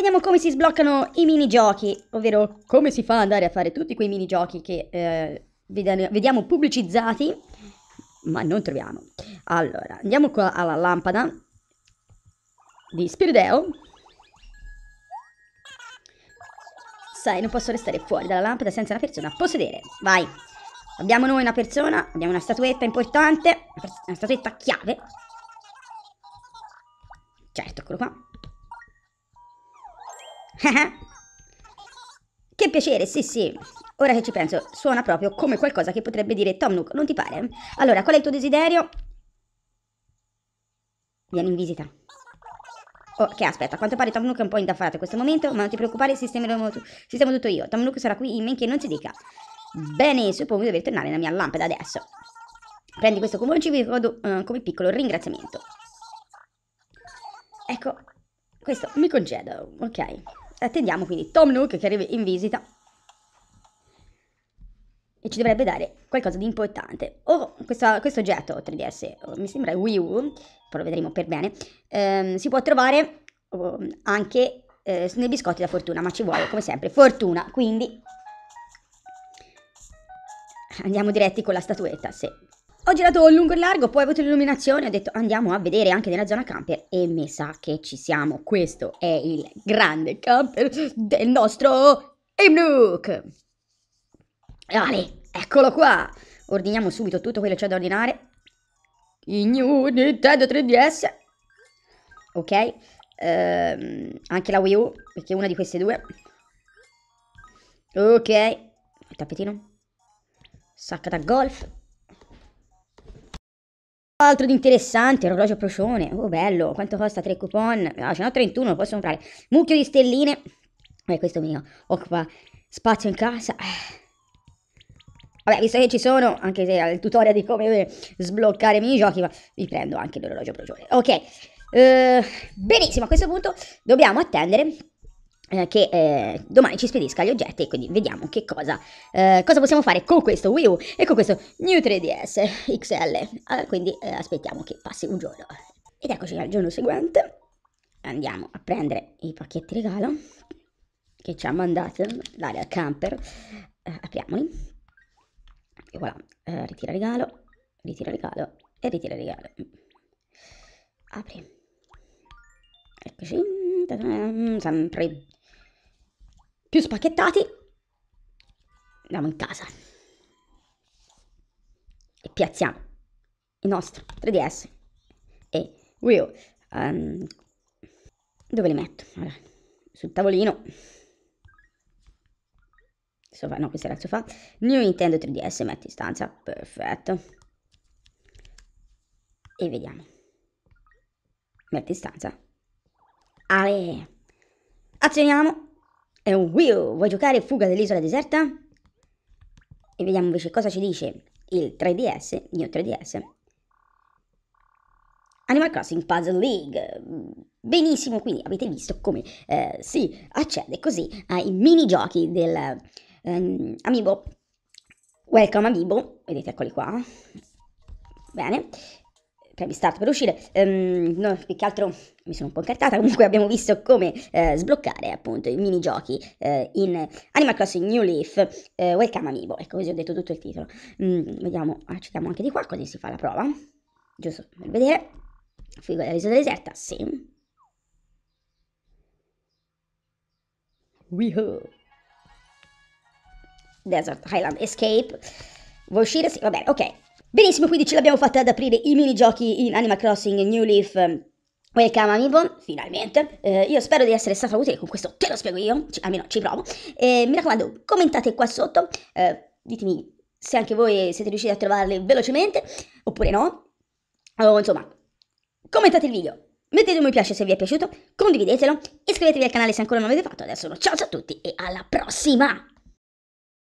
vediamo come si sbloccano i minigiochi, ovvero come si fa ad andare a fare tutti quei minigiochi che eh, vediamo pubblicizzati, ma non troviamo. Allora, andiamo qua alla lampada di Spirideo. Sai, non posso restare fuori dalla lampada senza una persona possedere. Vai. Abbiamo noi una persona, abbiamo una statuetta importante, una statuetta chiave. Certo, eccolo qua. che piacere, sì sì. Ora che ci penso, suona proprio come qualcosa che potrebbe dire Tom Nook, non ti pare? Allora, qual è il tuo desiderio? Vieni in visita. Ok, oh, aspetta, a quanto pare Tom Nook è un po' indaffarato in questo momento, ma non ti preoccupare, sistemo, sistemo tutto io. Tom Nook sarà qui in men che non si dica. Bene, suppongo di dover tornare nella mia lampada adesso. Prendi questo come un civico uh, eh, come piccolo ringraziamento. Ecco, questo mi congedo, ok attendiamo quindi Tom Nook che arriva in visita e ci dovrebbe dare qualcosa di importante. O oh, questo, questo oggetto 3DS, mi sembra Wii U, però vedremo per bene, ehm, si può trovare ehm, anche eh, nei biscotti da fortuna, ma ci vuole come sempre fortuna, quindi andiamo diretti con la statuetta se ho girato lungo e largo, poi ho avuto l'illuminazione, e ho detto andiamo a vedere anche nella zona camper e mi sa che ci siamo. Questo è il grande camper del nostro Imnook. Ale, eccolo qua. Ordiniamo subito tutto quello che c'è da ordinare. Il new Nintendo 3DS. Ok. Ehm, anche la Wii U, perché è una di queste due. Ok. Il tappetino. Sacca da golf. Altro di interessante, orologio procione, oh bello, quanto costa 3 coupon? Ah, ce n'ho 31, lo posso comprare. Mucchio di stelline, eh, questo mio, occupa spazio in casa. Vabbè, visto che ci sono, anche se il tutorial di come sbloccare i minigiochi, ma vi prendo anche l'orologio procione. Ok, eh, benissimo, a questo punto dobbiamo attendere eh, che eh, domani ci spedisca gli oggetti e quindi vediamo che cosa, eh, cosa, possiamo fare con questo Wii U e con questo New 3DS XL allora, quindi eh, aspettiamo che passi un giorno ed eccoci al giorno seguente andiamo a prendere i pacchetti regalo che ci ha mandato l'area camper eh, apriamoli e voilà eh, ritira regalo ritira regalo e ritira regalo apri eccoci sempre più spacchettati, andiamo in casa e piazziamo il nostro 3DS e Wii U. Um, ehm, dove li metto? Allora, sul tavolino. Sofà, no, questo era il sofà. New Nintendo 3DS, metti in stanza, perfetto. E vediamo. Metti in stanza. Ale. Azioniamo è un Will. Vuoi giocare Fuga dell'isola deserta? E vediamo invece cosa ci dice il 3DS, il mio 3DS. Animal Crossing Puzzle League. Benissimo, quindi avete visto come eh, si accede così ai minigiochi del ehm, Amiibo. Welcome Amiibo, vedete eccoli qua. Bene, preavvistato per uscire, ehm, no, più che altro mi sono un po' incartata, comunque abbiamo visto come eh, sbloccare appunto i minigiochi eh, in Animal Crossing New Leaf eh, Welcome Amiibo, ecco così ho detto tutto il titolo. Mm, vediamo, accettiamo ah, anche di qua così si fa la prova, giusto per vedere. Figo della risolta deserta, sì. Weho. Desert Highland Escape. Vuoi uscire? Sì, va bene, ok. Benissimo, quindi ce l'abbiamo fatta ad aprire i minigiochi in Animal Crossing New Leaf Welcome amiibo, finalmente. Eh, io spero di essere stata utile con questo, te lo spiego io, ci, almeno ci provo. E mi raccomando, commentate qua sotto, eh, ditemi se anche voi siete riusciti a trovarli velocemente, oppure no. O, insomma, commentate il video, mettete un mi piace se vi è piaciuto, condividetelo, iscrivetevi al canale se ancora non l'avete fatto. Adesso ciao a tutti e alla prossima!